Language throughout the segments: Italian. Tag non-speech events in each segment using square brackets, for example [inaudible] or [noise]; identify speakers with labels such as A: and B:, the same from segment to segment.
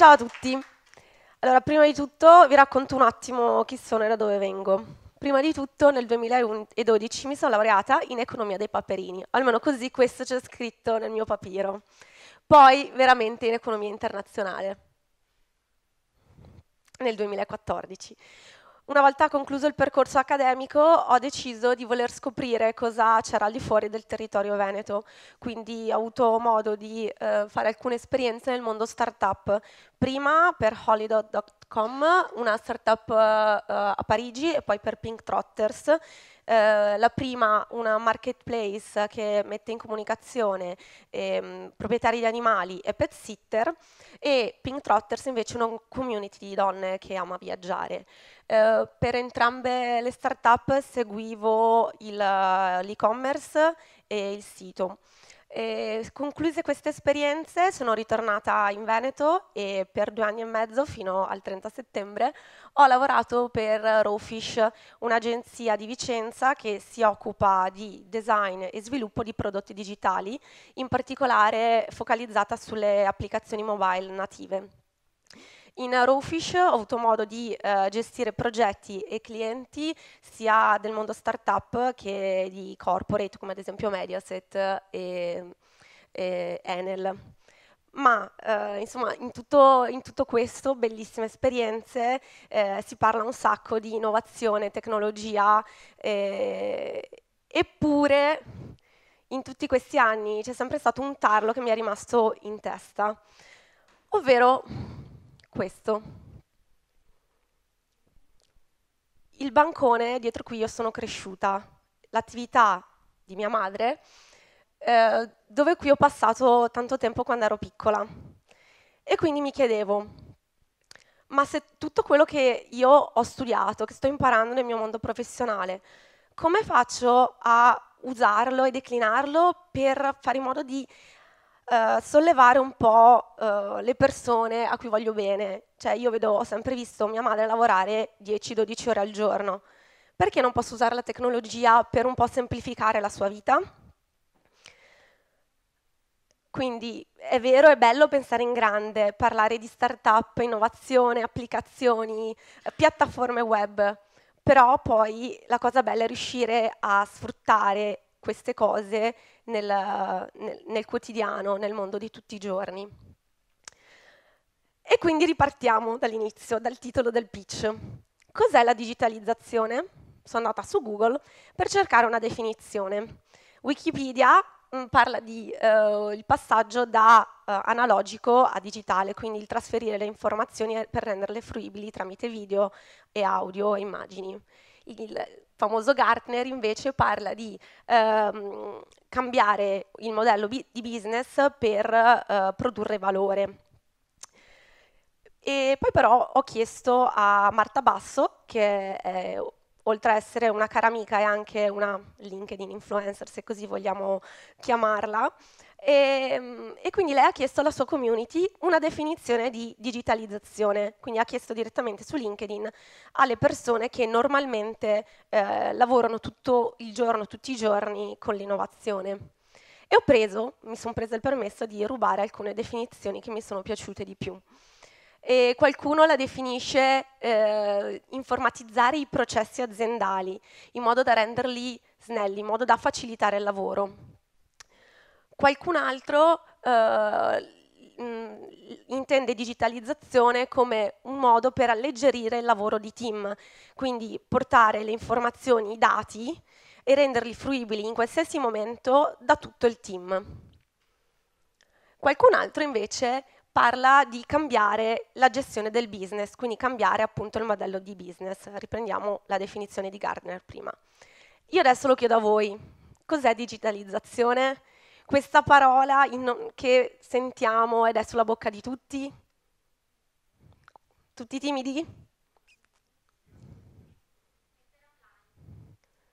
A: Ciao a tutti! Allora, prima di tutto vi racconto un attimo chi sono e da dove vengo. Prima di tutto, nel 2012 mi sono laureata in economia dei paperini, almeno così questo c'è scritto nel mio papiro. Poi, veramente, in economia internazionale, nel 2014. Una volta concluso il percorso accademico ho deciso di voler scoprire cosa c'era al di fuori del territorio veneto, quindi ho avuto modo di eh, fare alcune esperienze nel mondo startup, prima per Holiday.com Pink.com, una startup uh, a Parigi e poi per Pink Trotters. Uh, la prima una marketplace che mette in comunicazione ehm, proprietari di animali e pet sitter e Pink Trotters invece una community di donne che ama viaggiare. Uh, per entrambe le startup seguivo l'e-commerce e il sito. E concluse queste esperienze sono ritornata in Veneto e per due anni e mezzo fino al 30 settembre ho lavorato per Rawfish, un'agenzia di Vicenza che si occupa di design e sviluppo di prodotti digitali, in particolare focalizzata sulle applicazioni mobile native. In Rufish ho avuto modo di eh, gestire progetti e clienti sia del mondo startup che di corporate, come ad esempio Mediaset e, e Enel. Ma eh, insomma, in tutto, in tutto, questo, bellissime esperienze, eh, si parla un sacco di innovazione, tecnologia, eh, eppure in tutti questi anni c'è sempre stato un tarlo che mi è rimasto in testa, ovvero questo. Il bancone dietro cui io sono cresciuta, l'attività di mia madre, eh, dove qui ho passato tanto tempo quando ero piccola. E quindi mi chiedevo, ma se tutto quello che io ho studiato, che sto imparando nel mio mondo professionale, come faccio a usarlo e declinarlo per fare in modo di eh, sollevare un po' eh, le persone a cui voglio bene. Cioè io vedo, ho sempre visto mia madre lavorare 10-12 ore al giorno. Perché non posso usare la tecnologia per un po' semplificare la sua vita? Quindi è vero, è bello pensare in grande, parlare di start-up, innovazione, applicazioni, eh, piattaforme web, però poi la cosa bella è riuscire a sfruttare queste cose nel, nel, nel quotidiano, nel mondo di tutti i giorni. E quindi ripartiamo dall'inizio, dal titolo del pitch. Cos'è la digitalizzazione? Sono andata su Google per cercare una definizione. Wikipedia mm, parla di eh, il passaggio da eh, analogico a digitale, quindi il trasferire le informazioni eh, per renderle fruibili tramite video e audio e immagini. Il famoso Gartner invece parla di ehm, cambiare il modello di business per eh, produrre valore. E poi però ho chiesto a Marta Basso, che è oltre a essere una cara amica, è anche una LinkedIn influencer, se così vogliamo chiamarla. E, ehm, e, quindi lei ha chiesto alla sua community una definizione di digitalizzazione, quindi ha chiesto direttamente su LinkedIn alle persone che normalmente eh, lavorano tutto il giorno, tutti i giorni con l'innovazione. E ho preso, mi sono presa il permesso di rubare alcune definizioni che mi sono piaciute di più e qualcuno la definisce eh, informatizzare i processi aziendali in modo da renderli snelli, in modo da facilitare il lavoro. Qualcun altro eh, mm, intende digitalizzazione come un modo per alleggerire il lavoro di team, quindi portare le informazioni, i dati e renderli fruibili in qualsiasi momento da tutto il team. Qualcun altro invece parla di cambiare la gestione del business, quindi cambiare appunto il modello di business. Riprendiamo la definizione di Gardner prima. Io adesso lo chiedo a voi, cos'è digitalizzazione? Questa parola in, che sentiamo ed è sulla bocca di tutti? Tutti timidi?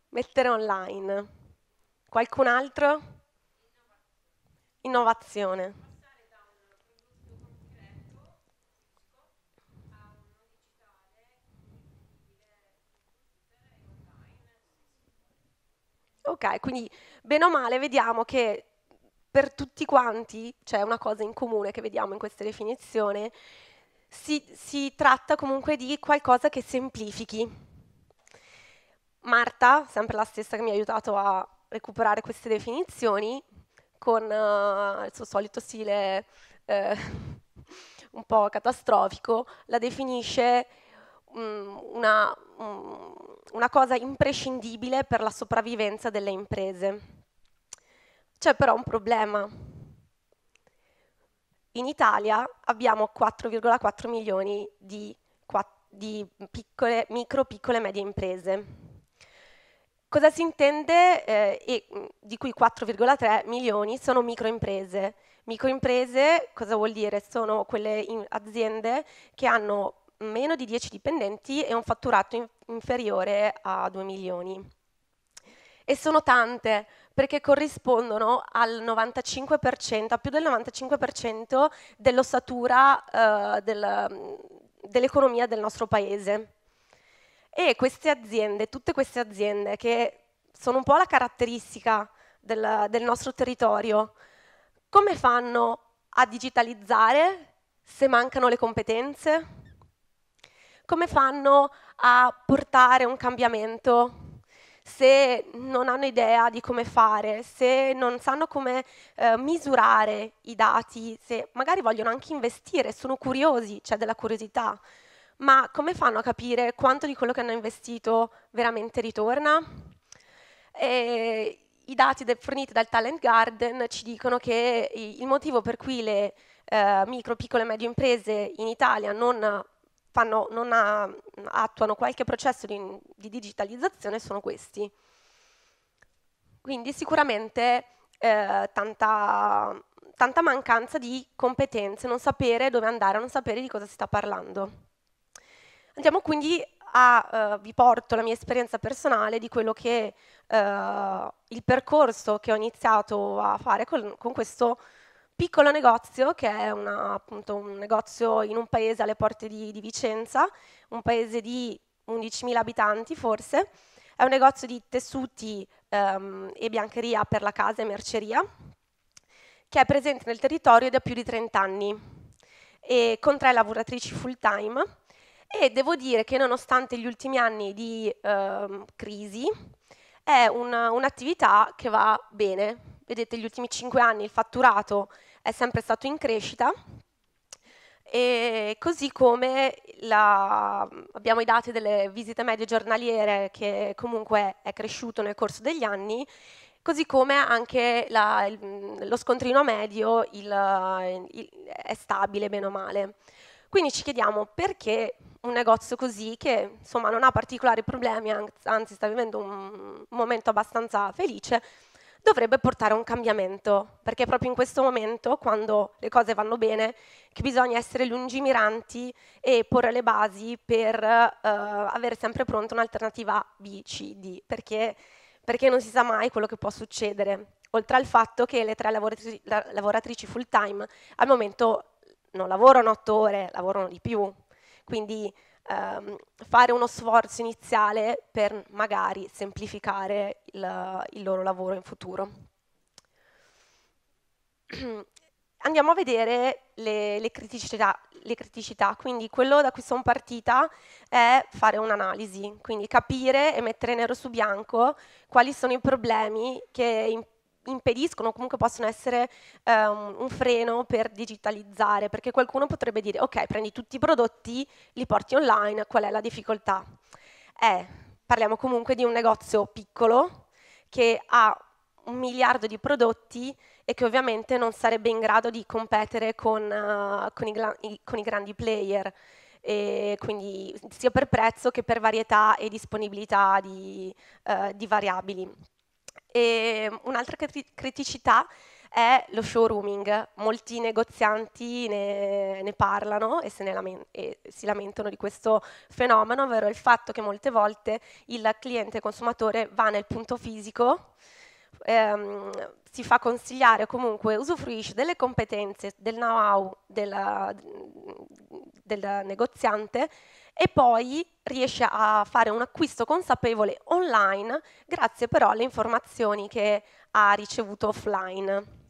A: Mettere online. Qualcun altro? Innovazione. Ok, quindi bene o male vediamo che per tutti quanti c'è una cosa in comune che vediamo in questa definizione, si, si tratta comunque di qualcosa che semplifichi. Marta, sempre la stessa che mi ha aiutato a recuperare queste definizioni, con uh, il suo solito stile eh, [laughs] un po' catastrofico, la definisce Mm, una, mm, una cosa imprescindibile per la sopravvivenza delle imprese. C'è però un problema. In Italia abbiamo 4,4 milioni di, di piccole, micro, piccole e medie imprese. Cosa si intende? Eh, e, mm, di cui 4,3 milioni sono microimprese. Microimprese cosa vuol dire? Sono quelle aziende che hanno meno di 10 dipendenti e un fatturato in inferiore a 2 milioni. E sono tante perché corrispondono al 95%, a più del 95% dell'ossatura eh, del, dell'economia del nostro paese. E queste aziende, tutte queste aziende che sono un po' la caratteristica del, del nostro territorio, come fanno a digitalizzare se mancano le competenze? come fanno a portare un cambiamento se non hanno idea di come fare, se non sanno come eh, misurare i dati, se magari vogliono anche investire, sono curiosi, c'è cioè della curiosità, ma come fanno a capire quanto di quello che hanno investito veramente ritorna? E I dati forniti dal Talent Garden ci dicono che il motivo per cui le eh, micro, piccole e medie imprese in Italia non fanno, ha, attuano qualche processo di, di, digitalizzazione sono questi. Quindi sicuramente eh, tanta, tanta mancanza di competenze, non sapere dove andare, non sapere di cosa si sta parlando. Andiamo quindi a, uh, vi porto la mia esperienza personale di quello che uh, il percorso che ho iniziato a fare con, con questo piccolo negozio che è una, appunto un negozio in un paese alle porte di, di Vicenza, un paese di 11.000 abitanti forse, è un negozio di tessuti ehm, e biancheria per la casa e merceria che è presente nel territorio da più di 30 anni e con tre lavoratrici full time e devo dire che nonostante gli ultimi anni di ehm, crisi è una, un'attività che va bene, vedete gli ultimi 5 anni il fatturato è sempre stato in crescita, e così come la, abbiamo i dati delle visite medie giornaliere che comunque è cresciuto nel corso degli anni, così come anche la, lo scontrino medio il, il, è stabile bene o male. Quindi ci chiediamo perché un negozio così, che insomma non ha particolari problemi, anzi sta vivendo un momento abbastanza felice, dovrebbe portare a un cambiamento, perché è proprio in questo momento, quando le cose vanno bene, che bisogna essere lungimiranti e porre le basi per eh, avere sempre pronta un'alternativa B, C, D, perché, perché non si sa mai quello che può succedere. Oltre al fatto che le tre lavoratrici, lavoratrici full time al momento non lavorano otto ore, lavorano di più. Quindi ehm, fare uno sforzo iniziale per magari semplificare il, il loro lavoro in futuro. [clears throat] Andiamo a vedere le, le, criticità, le criticità, quindi quello da cui sono partita è fare un'analisi, quindi capire e mettere nero su bianco quali sono i problemi che impediscono, comunque possono essere um, un freno per digitalizzare, perché qualcuno potrebbe dire ok, prendi tutti i prodotti, li porti online, qual è la difficoltà? Eh, parliamo comunque di un negozio piccolo che ha un miliardo di prodotti e che ovviamente non sarebbe in grado di competere con, uh, con, i, con i grandi player. E quindi sia per prezzo che per varietà e disponibilità di, uh, di variabili. E ehm, un'altra criticità è lo showrooming. Molti negozianti ne, ne parlano e, ne lament e si lamentano di questo fenomeno, ovvero il fatto che molte volte il cliente consumatore va nel punto fisico Ehm, si fa consigliare comunque usufruisce delle competenze, del know-how del, del negoziante e poi riesce a fare un acquisto consapevole online grazie però alle informazioni che ha ricevuto offline.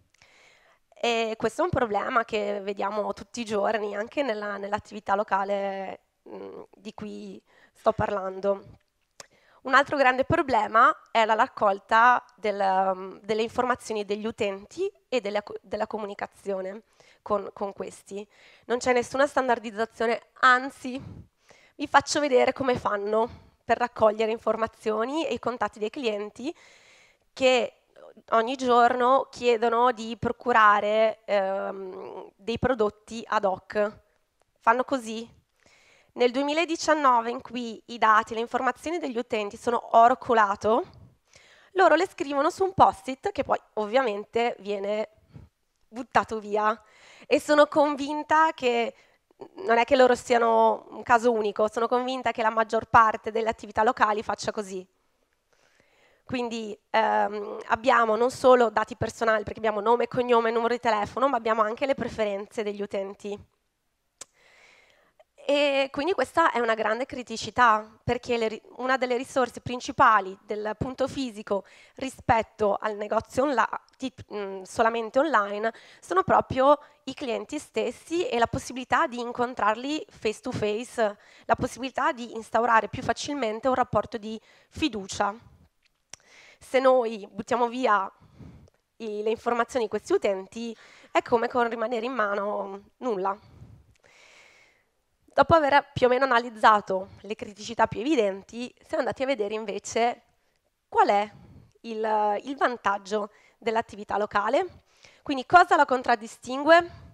A: E questo è un problema che vediamo tutti i giorni anche nell'attività locale mh, di cui sto parlando. Un altro grande problema è la raccolta del, delle informazioni degli utenti e della, della comunicazione con, con questi. Non c'è nessuna standardizzazione, anzi vi faccio vedere come fanno per raccogliere informazioni e i contatti dei clienti che ogni giorno chiedono di procurare ehm, dei prodotti ad hoc. Fanno così. Nel 2019, in cui i dati e le informazioni degli utenti sono oro colato, loro le scrivono su un post-it che poi ovviamente viene buttato via e sono convinta che non è che loro siano un caso unico, sono convinta che la maggior parte delle attività locali faccia così. Quindi ehm, abbiamo non solo dati personali, perché abbiamo nome, cognome, numero di telefono, ma abbiamo anche le preferenze degli utenti. E quindi questa è una grande criticità, perché le, una delle risorse principali del punto fisico rispetto al negozio onla, di, mh, solamente online sono proprio i clienti stessi e la possibilità di incontrarli face to face, la possibilità di instaurare più facilmente un rapporto di fiducia. Se noi buttiamo via i, le informazioni di questi utenti, è come con rimanere in mano nulla. Dopo aver più o meno analizzato le criticità più evidenti, siamo andati a vedere invece qual è il, il vantaggio dell'attività locale, quindi cosa la contraddistingue,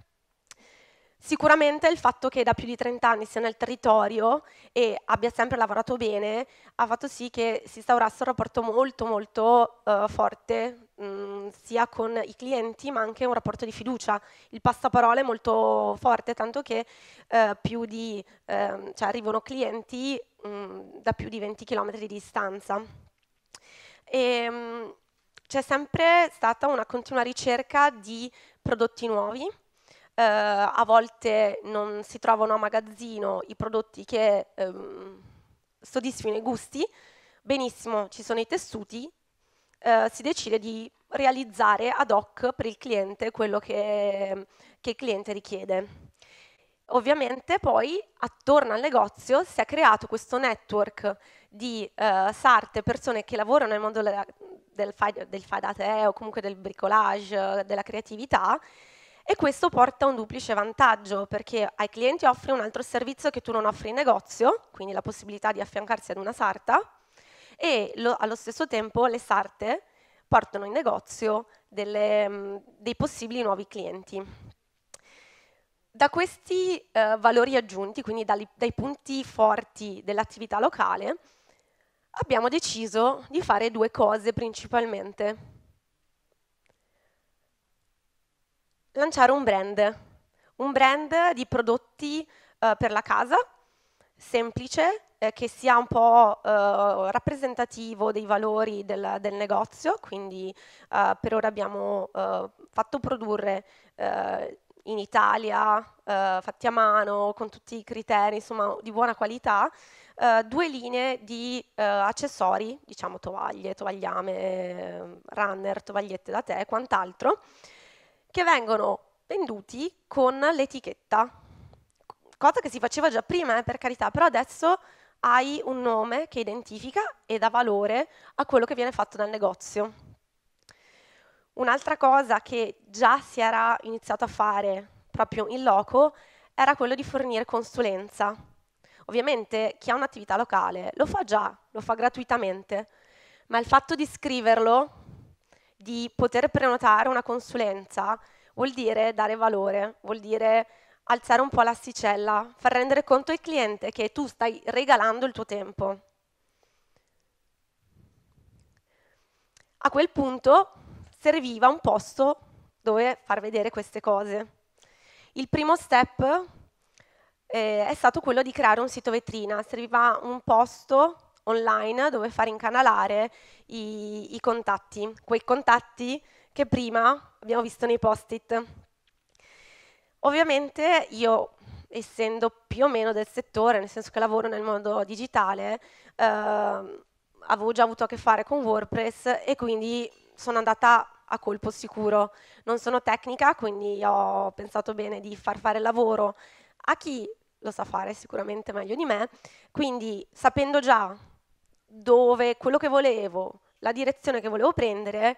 A: Sicuramente il fatto che da più di 30 anni sia nel territorio e abbia sempre lavorato bene ha fatto sì che si instaurasse un rapporto molto molto eh, forte mh, sia con i clienti ma anche un rapporto di fiducia. Il passaparola è molto forte, tanto che eh, di, eh, cioè arrivano clienti mh, da più di 20 km di distanza. Ehm, c'è sempre stata una continua ricerca di prodotti nuovi, Uh, a volte non si trovano a magazzino i prodotti che um, soddisfino i gusti, benissimo, ci sono i tessuti, eh, si decide di realizzare ad hoc per il cliente quello che, che il cliente richiede. Ovviamente poi attorno al negozio si è creato questo network di eh, sarte, persone che lavorano nel mondo della, del, fai, del fai da te o comunque del bricolage, della creatività e questo porta a un duplice vantaggio perché ai clienti offre un altro servizio che tu non offri in negozio, quindi la possibilità di affiancarsi ad una sarta e lo, allo stesso tempo le sarte portano in negozio delle, mm, dei possibili nuovi clienti. Da questi eh, valori aggiunti, quindi dai, dai punti forti dell'attività locale, abbiamo deciso di fare due cose principalmente. Lanciare un brand, un brand di prodotti eh, per la casa, semplice, eh, che sia un po' eh, rappresentativo dei valori del, del negozio, quindi eh, per ora abbiamo eh, fatto produrre eh, in Italia, eh, fatti a mano, con tutti i criteri, insomma, di buona qualità, due linee di accessori, diciamo tovaglie, tovagliame, runner, tovagliette da te e quant'altro, che vengono venduti con l'etichetta cosa che si faceva già prima, eh, per carità, però adesso hai un nome che identifica e dà valore a quello che viene fatto dal negozio. Un'altra cosa che già si era iniziato a fare proprio in loco era quello di fornire consulenza. Ovviamente chi ha un'attività locale lo fa già, lo fa gratuitamente, ma il fatto di scriverlo, di poter prenotare una consulenza, vuol dire dare valore, vuol dire alzare un po' l'asticella, far rendere conto al cliente che tu stai regalando il tuo tempo. A quel punto serviva un posto dove far vedere queste cose. Il primo step eh, è stato quello di creare un sito vetrina, serviva un posto online dove far incanalare i, i contatti, quei contatti che prima abbiamo visto nei post-it. Ovviamente io, essendo più o meno del settore, nel senso che lavoro nel mondo digitale, eh, avevo già avuto a che fare con WordPress e quindi sono andata a colpo sicuro. Non sono tecnica, quindi ho pensato bene di far fare il lavoro a chi lo sa fare sicuramente meglio di me, quindi sapendo già dove, quello che volevo, la direzione che volevo prendere,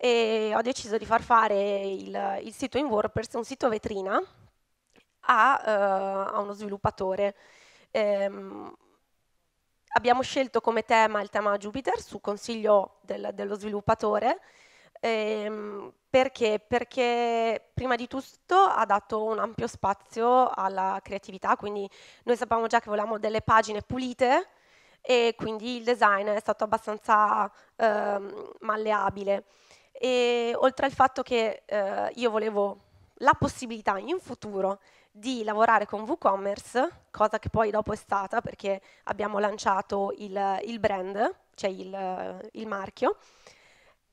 A: e ho deciso di far fare il, il sito in WordPress, un sito vetrina, a, uh, a uno sviluppatore. Ehm, abbiamo scelto come tema il tema Jupiter su consiglio del, dello sviluppatore ehm, perché? perché prima di tutto ha dato un ampio spazio alla creatività, quindi noi sapevamo già che volevamo delle pagine pulite e quindi il design è stato abbastanza ehm, malleabile e oltre al fatto che eh, io volevo la possibilità in futuro di lavorare con WooCommerce, cosa che poi dopo è stata perché abbiamo lanciato il, il brand, cioè il, il, marchio,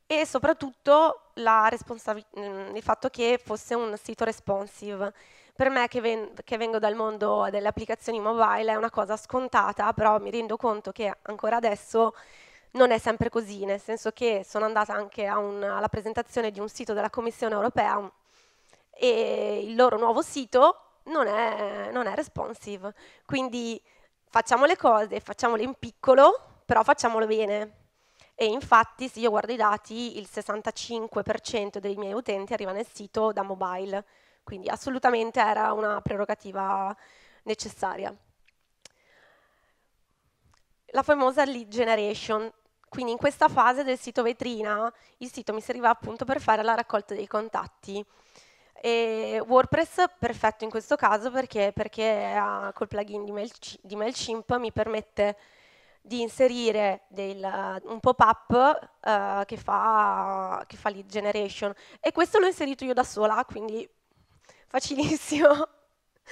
A: e soprattutto mm, il fatto che fosse un sito responsive. Per me che, ven che vengo dal mondo delle applicazioni mobile è una cosa scontata, però mi rendo conto che ancora adesso non è sempre così, nel senso che sono andata anche un, alla presentazione di un sito della Commissione europea e il loro nuovo sito non è, non è responsive. Quindi facciamo le cose, facciamole in piccolo, però facciamolo bene. E infatti, se io guardo i dati, il 65% dei miei utenti arriva nel sito da mobile, quindi assolutamente era una prerogativa necessaria. La famosa lead generation, quindi in questa fase del sito vetrina il sito mi serviva appunto per fare la raccolta dei contatti. E WordPress perfetto in questo caso perché, perché ha, col plugin di, Mailch di, MailChimp mi permette di inserire del, un pop-up eh, che, fa, che fa lead generation e questo l'ho inserito io da sola, quindi facilissimo.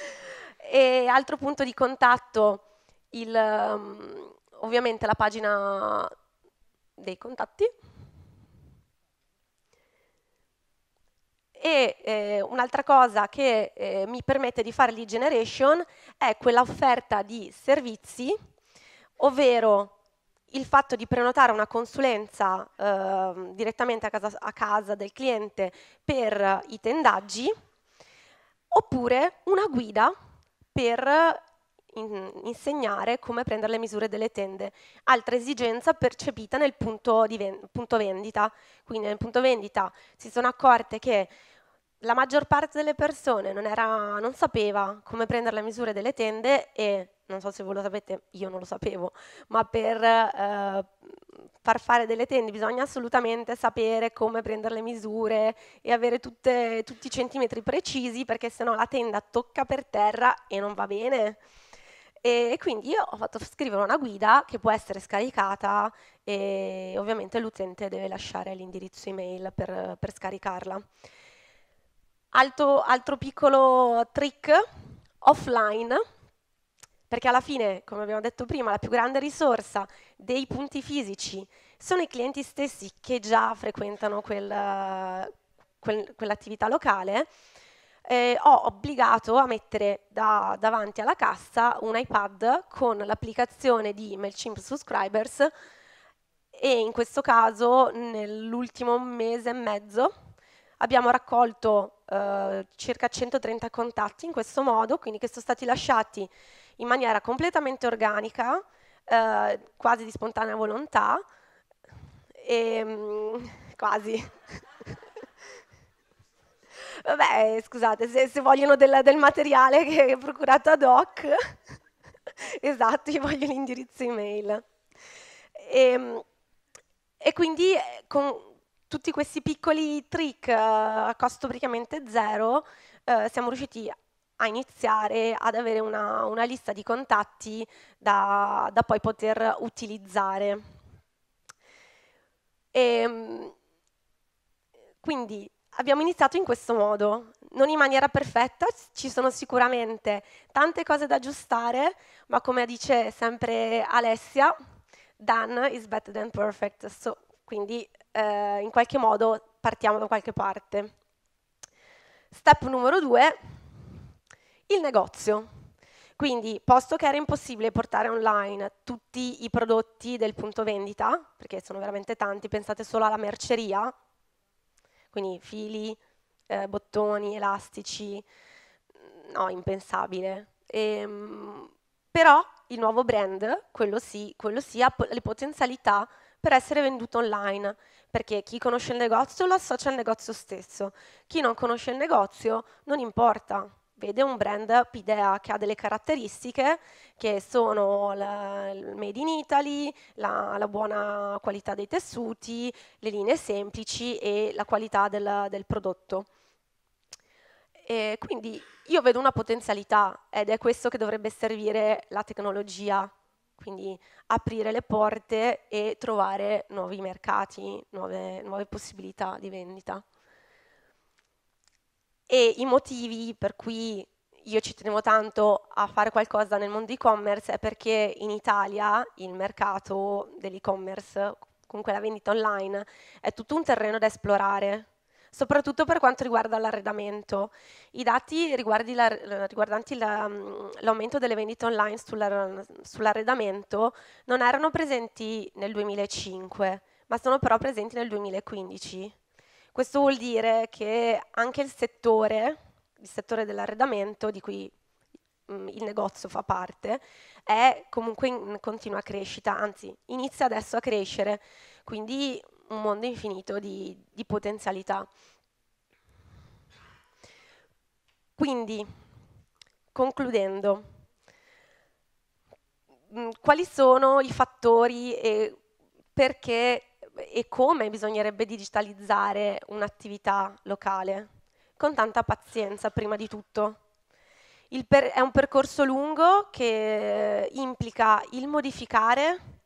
A: [laughs] e altro punto di contatto, il, um, ovviamente la pagina dei contatti. E eh, un'altra cosa che eh, mi permette di fare lead generation è quell'offerta di servizi, ovvero il fatto di prenotare una consulenza eh, direttamente a casa, a casa del cliente per i tendaggi, oppure una guida per in, insegnare come prendere le misure delle tende, altra esigenza percepita nel punto, ven punto vendita. Quindi nel punto vendita si sono accorte che la maggior parte delle persone non, era, non, sapeva come prendere le misure delle tende e non so se voi lo sapete, io non lo sapevo, ma per eh, far fare delle tende bisogna assolutamente sapere come prendere le misure e avere tutte, tutti i centimetri precisi perché sennò la tenda tocca per terra e non va bene. E quindi io ho fatto scrivere una guida che può essere scaricata e ovviamente l'utente deve lasciare l'indirizzo email per, per scaricarla. Alto, altro piccolo trick, offline, perché alla fine, come abbiamo detto prima, la più grande risorsa dei punti fisici sono i clienti stessi che già frequentano quel, quel, quell'attività locale eh, ho obbligato a mettere da, davanti alla cassa un iPad con l'applicazione di MailChimp Subscribers e in questo caso nell'ultimo mese e mezzo abbiamo raccolto eh, circa 130 contatti in questo modo, quindi che sono stati lasciati in maniera completamente organica, eh, quasi di spontanea volontà, e, ehm, quasi. Vabbè, scusate, se, se vogliono del, del, materiale che è procurato ad hoc, [laughs] esatto, io voglio l'indirizzo email. E, ehm, e quindi eh, con tutti questi piccoli trick eh, a costo praticamente zero, eh, siamo riusciti a iniziare ad avere una, una lista di contatti da, da poi poter utilizzare. E, ehm, quindi abbiamo iniziato in questo modo, non in maniera perfetta, ci sono sicuramente tante cose da aggiustare, ma come dice sempre Alessia, done is better than perfect, so, quindi eh, in qualche modo partiamo da qualche parte. Step numero due, il negozio. Quindi, posto che era impossibile portare online tutti i prodotti del punto vendita, perché sono veramente tanti, pensate solo alla merceria, quindi fili, eh, bottoni, elastici, mm, no, impensabile. E, ehm, però il nuovo brand, quello sì, quello sì ha po le potenzialità per essere venduto online, perché chi conosce il negozio lo associa al negozio stesso, chi non conosce il negozio non importa, vede un brand Pidea che ha delle caratteristiche che sono la, il made in Italy, la, la, buona qualità dei tessuti, le linee semplici e la qualità del, del prodotto. E quindi io vedo una potenzialità ed è questo che dovrebbe servire la tecnologia, quindi aprire le porte e trovare nuovi mercati, nuove, nuove possibilità di vendita e i motivi per cui io ci tenevo tanto a fare qualcosa nel mondo e-commerce è perché in Italia il mercato dell'e-commerce, comunque la vendita online, è tutto un terreno da esplorare, soprattutto per quanto riguarda l'arredamento. I dati la, riguardanti mm, l'aumento delle vendite online sull'arredamento non erano presenti nel 2005, ma sono però presenti nel 2015 questo vuol dire che anche il settore, il settore dell'arredamento, di cui mh, mm, il negozio fa parte, è comunque in continua crescita, anzi inizia adesso a crescere, quindi un mondo infinito di, di potenzialità. Quindi, concludendo, mh, mm, quali sono i fattori e perché e come bisognerebbe digitalizzare un'attività locale, con tanta pazienza prima di tutto. è un percorso lungo che eh, implica il modificare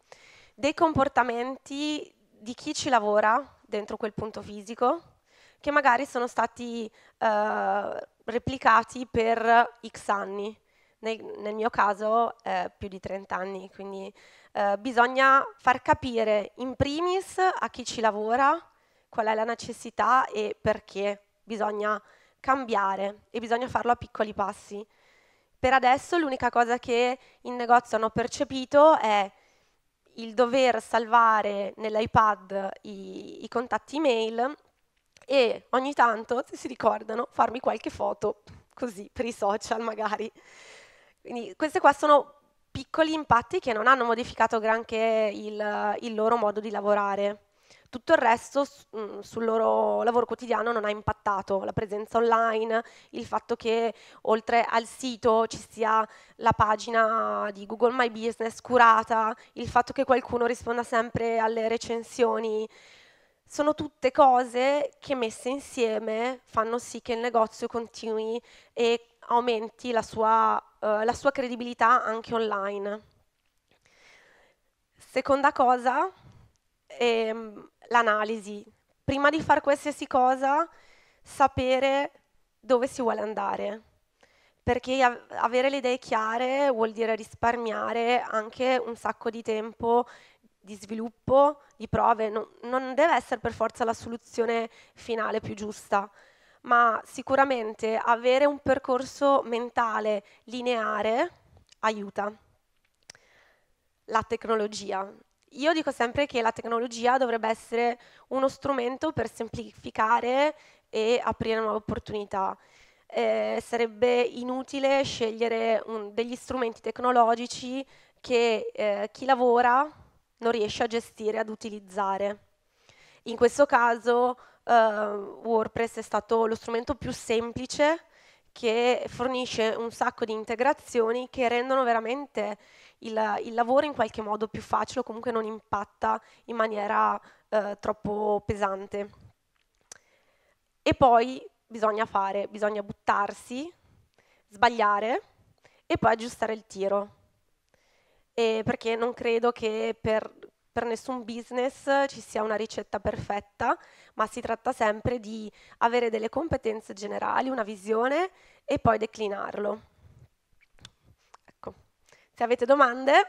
A: dei comportamenti di chi ci lavora dentro quel punto fisico, che magari sono stati eh, replicati per x anni, nel, nel mio caso eh, più di 30 anni, quindi eh, bisogna far capire in primis a chi ci lavora qual è la necessità e perché bisogna cambiare e bisogna farlo a piccoli passi. Per adesso l'unica cosa che in negozio hanno percepito è il dover salvare nell'iPad i, i contatti email e ogni tanto, se si ricordano, farmi qualche foto così per i social magari. Quindi queste qua sono piccoli impatti che non hanno modificato granché il, il loro modo di lavorare. Tutto il resto mm, sul loro lavoro quotidiano non ha impattato, la presenza online, il fatto che oltre al sito ci sia la pagina di Google My Business curata, il fatto che qualcuno risponda sempre alle recensioni, sono tutte cose che messe insieme fanno sì che il negozio continui e aumenti la sua, eh, la sua credibilità anche online. Seconda cosa, ehm, l'analisi. Prima di fare qualsiasi cosa, sapere dove si vuole andare, perché avere le idee chiare vuol dire risparmiare anche un sacco di tempo di sviluppo, di prove, non, non deve essere per forza la soluzione finale più giusta, ma sicuramente avere un percorso mentale lineare aiuta. La tecnologia. Io dico sempre che la tecnologia dovrebbe essere uno strumento per semplificare e aprire nuove opportunità. Eh, sarebbe inutile scegliere un, degli strumenti tecnologici che eh, chi lavora non riesce a gestire, ad utilizzare. In questo caso uh, WordPress è stato lo strumento più semplice che fornisce un sacco di integrazioni che rendono veramente il, il lavoro in qualche modo più facile o comunque non impatta in maniera uh, troppo pesante. E poi bisogna fare, bisogna buttarsi, sbagliare e poi aggiustare il tiro. E perché non credo che per per nessun business ci sia una ricetta perfetta, ma si tratta sempre di avere delle competenze generali, una visione e poi declinarlo. Ecco. Se avete domande...